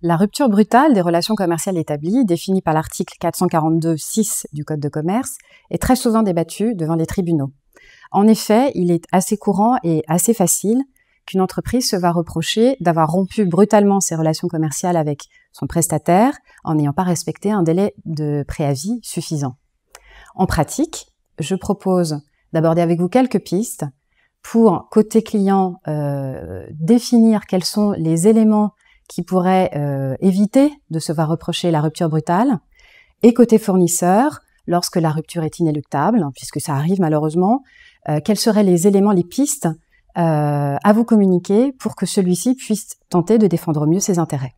La rupture brutale des relations commerciales établies, définie par l'article 442.6 du Code de commerce, est très souvent débattue devant les tribunaux. En effet, il est assez courant et assez facile qu'une entreprise se va reprocher d'avoir rompu brutalement ses relations commerciales avec son prestataire en n'ayant pas respecté un délai de préavis suffisant. En pratique, je propose d'aborder avec vous quelques pistes pour, côté client, euh, définir quels sont les éléments qui pourraient euh, éviter de se voir reprocher la rupture brutale, et côté fournisseur, lorsque la rupture est inéluctable, puisque ça arrive malheureusement, euh, quels seraient les éléments, les pistes euh, à vous communiquer pour que celui-ci puisse tenter de défendre mieux ses intérêts.